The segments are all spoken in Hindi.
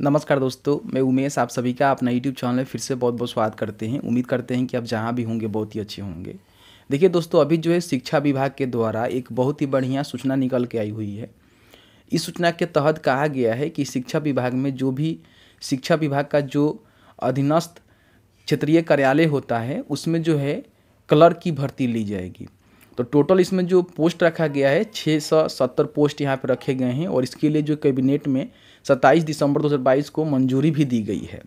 नमस्कार दोस्तों मैं उमेश आप सभी का अपना यूट्यूब चैनल में फिर से बहुत बहुत स्वागत करते हैं उम्मीद करते हैं कि आप जहाँ भी होंगे बहुत ही अच्छे होंगे देखिए दोस्तों अभी जो है शिक्षा विभाग के द्वारा एक बहुत ही बढ़िया सूचना निकल के आई हुई है इस सूचना के तहत कहा गया है कि शिक्षा विभाग में जो भी शिक्षा विभाग का जो अधीनस्थ क्षेत्रीय कार्यालय होता है उसमें जो है क्लर्क की भर्ती ली जाएगी तो टोटल इसमें जो पोस्ट रखा गया है छः सौ सत्तर पोस्ट यहाँ पर रखे गए हैं और इसके लिए जो कैबिनेट में सत्ताईस दिसंबर 2022 को मंजूरी भी दी गई है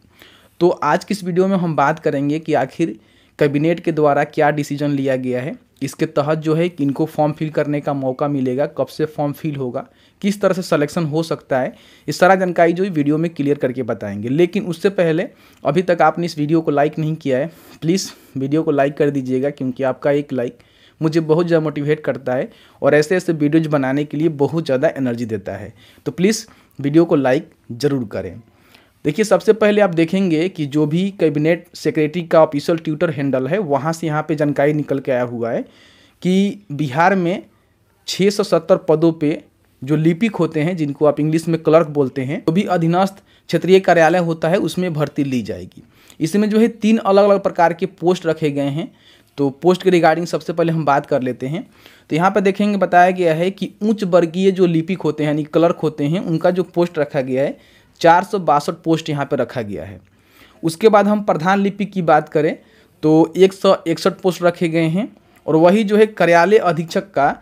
तो आज की इस वीडियो में हम बात करेंगे कि आखिर कैबिनेट के द्वारा क्या डिसीजन लिया गया है इसके तहत जो है इनको फॉर्म फिल करने का मौका मिलेगा कब से फॉर्म फिल होगा किस तरह से सलेक्शन हो सकता है इस सारा जानकारी जो वीडियो में क्लियर करके बताएंगे लेकिन उससे पहले अभी तक आपने इस वीडियो को लाइक नहीं किया है प्लीज़ वीडियो को लाइक कर दीजिएगा क्योंकि आपका एक लाइक मुझे बहुत ज़्यादा मोटिवेट करता है और ऐसे ऐसे वीडियोज़ बनाने के लिए बहुत ज़्यादा एनर्जी देता है तो प्लीज़ वीडियो को लाइक ज़रूर करें देखिए सबसे पहले आप देखेंगे कि जो भी कैबिनेट सेक्रेटरी का ऑफिशियल ट्विटर हैंडल है वहाँ से यहाँ पे जानकारी निकल के आया हुआ है कि बिहार में 670 पदों पे जो लिपिक होते हैं जिनको आप इंग्लिश में क्लर्क बोलते हैं तो भी अधीनस्थ क्षेत्रीय कार्यालय होता है उसमें भर्ती ली जाएगी इसमें जो है तीन अलग अलग प्रकार के पोस्ट रखे गए हैं तो पोस्ट के रिगार्डिंग सबसे पहले हम बात कर लेते हैं तो यहाँ पर देखेंगे बताया गया है कि उच्च वर्गीय जो लिपिक होते हैं यानी क्लर्क होते हैं उनका जो पोस्ट रखा गया है चार पोस्ट यहाँ पर रखा गया है उसके बाद हम प्रधान लिपिक की बात करें तो एक सौ इकसठ पोस्ट रखे गए हैं और वही जो है कार्यालय अधीक्षक का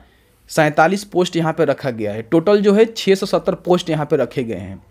सैंतालीस पोस्ट यहाँ पर रखा गया है टोटल जो है छः सौ सत्तर पोस्ट यहाँ पर रखे गए हैं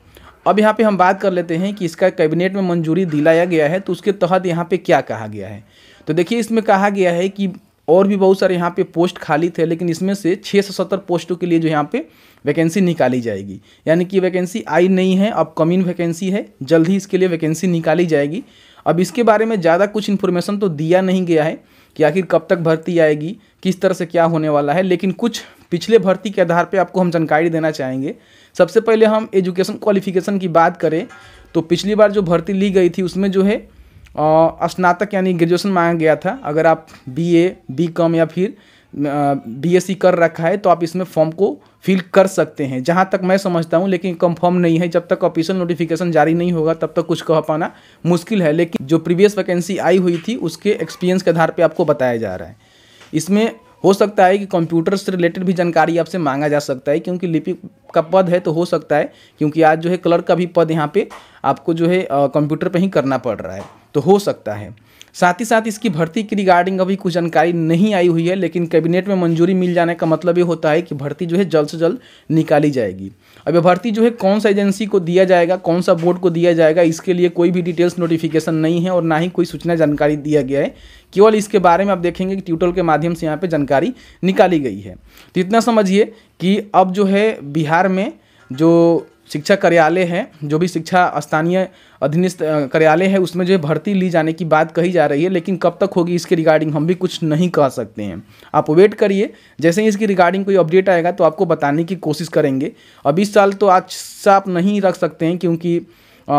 अब यहाँ पे हम बात कर लेते हैं कि इसका कैबिनेट में मंजूरी दिलाया गया है तो उसके तहत यहाँ पे क्या कहा गया है तो देखिए इसमें कहा गया है कि और भी बहुत सारे यहाँ पे पोस्ट खाली थे लेकिन इसमें से छः सौ सत्तर पोस्टों के लिए जो यहाँ पे वैकेंसी निकाली जाएगी यानी कि वैकेंसी आई नहीं है अब कमिंग वैकेंसी है जल्द ही इसके लिए वैकेंसी निकाली जाएगी अब इसके बारे में ज़्यादा कुछ इन्फॉर्मेशन तो दिया नहीं गया है कि आखिर कब तक भर्ती आएगी किस तरह से क्या होने वाला है लेकिन कुछ पिछले भर्ती के आधार पर आपको हम जानकारी देना चाहेंगे सबसे पहले हम एजुकेशन क्वालिफिकेशन की बात करें तो पिछली बार जो भर्ती ली गई थी उसमें जो है स्नातक यानी ग्रेजुएशन मांगा गया था अगर आप बी ए बी कॉम या फिर बी एस सी कर रखा है तो आप इसमें फॉर्म को फिल कर सकते हैं जहाँ तक मैं समझता हूँ लेकिन कंफर्म नहीं है जब तक ऑफिशियल नोटिफिकेशन जारी नहीं होगा तब तक कुछ कह पाना मुश्किल है लेकिन जो प्रीवियस वैकेंसी आई हुई थी उसके एक्सपीरियंस के आधार पर आपको बताया जा रहा है इसमें हो सकता है कि कंप्यूटर से रिलेटेड भी जानकारी आपसे मांगा जा सकता है क्योंकि लिपिक का पद है तो हो सकता है क्योंकि आज जो है क्लर्क का भी पद यहाँ पे आपको जो है कंप्यूटर पे ही करना पड़ रहा है तो हो सकता है साथ ही साथ इसकी भर्ती की रिगार्डिंग अभी कुछ जानकारी नहीं आई हुई है लेकिन कैबिनेट में मंजूरी मिल जाने का मतलब ये होता है कि भर्ती जो है जल्द से जल्द निकाली जाएगी अब भर्ती जो है कौन सा एजेंसी को दिया जाएगा कौन सा बोर्ड को दिया जाएगा इसके लिए कोई भी डिटेल्स नोटिफिकेशन नहीं है और ना ही कोई सूचना जानकारी दिया गया है केवल इसके बारे में आप देखेंगे कि ट्यूटोर के माध्यम से यहाँ पर जानकारी निकाली गई है तो इतना समझिए कि अब जो है बिहार में जो शिक्षा कार्यालय हैं जो भी शिक्षा स्थानीय अधीनस्थ कार्यालय है उसमें जो है भर्ती ली जाने की बात कही जा रही है लेकिन कब तक होगी इसके रिगार्डिंग हम भी कुछ नहीं कह सकते हैं आप वेट करिए जैसे ही इसकी रिगार्डिंग कोई अपडेट आएगा तो आपको बताने की कोशिश करेंगे अब इस साल तो आज आप नहीं रख सकते हैं क्योंकि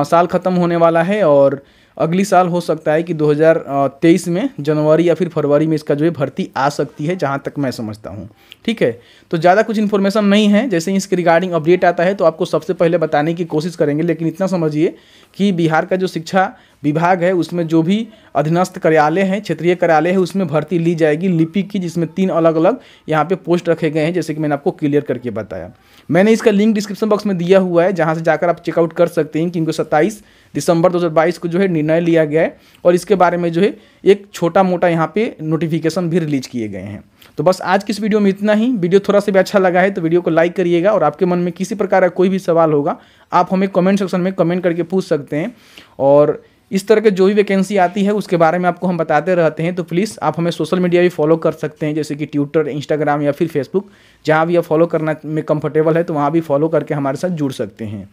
साल ख़त्म होने वाला है और अगली साल हो सकता है कि 2023 में जनवरी या फिर फरवरी में इसका जो है भर्ती आ सकती है जहाँ तक मैं समझता हूँ ठीक है तो ज़्यादा कुछ इन्फॉर्मेशन नहीं है जैसे ही इसके रिगार्डिंग अपडेट आता है तो आपको सबसे पहले बताने की कोशिश करेंगे लेकिन इतना समझिए कि बिहार का जो शिक्षा विभाग है उसमें जो भी अधीनस्थ कार्यालय हैं क्षेत्रीय कार्यालय है उसमें भर्ती ली जाएगी लिपि की जिसमें तीन अलग अलग यहाँ पे पोस्ट रखे गए हैं जैसे कि मैंने आपको क्लियर करके बताया मैंने इसका लिंक डिस्क्रिप्शन बॉक्स में दिया हुआ है जहाँ से जाकर आप चेकआउट कर सकते हैं कि इनको सत्ताईस दिसंबर दो को जो है निर्णय लिया गया है और इसके बारे में जो है एक छोटा मोटा यहाँ पे नोटिफिकेशन भी रिलीज किए गए हैं तो बस आज की इस वीडियो में इतना ही वीडियो थोड़ा सा भी अच्छा लगा है तो वीडियो को लाइक करिएगा और आपके मन में किसी प्रकार का कोई भी सवाल होगा आप हमें कमेंट सेक्शन में कमेंट करके पूछ सकते हैं और इस तरह के जो भी वैकेंसी आती है उसके बारे में आपको हम बताते रहते हैं तो प्लीज़ आप हमें सोशल मीडिया भी फॉलो कर सकते हैं जैसे कि ट्विटर इंस्टाग्राम या फिर फेसबुक जहाँ भी आप फॉलो करना में कंफर्टेबल है तो वहाँ भी फॉलो करके हमारे साथ जुड़ सकते हैं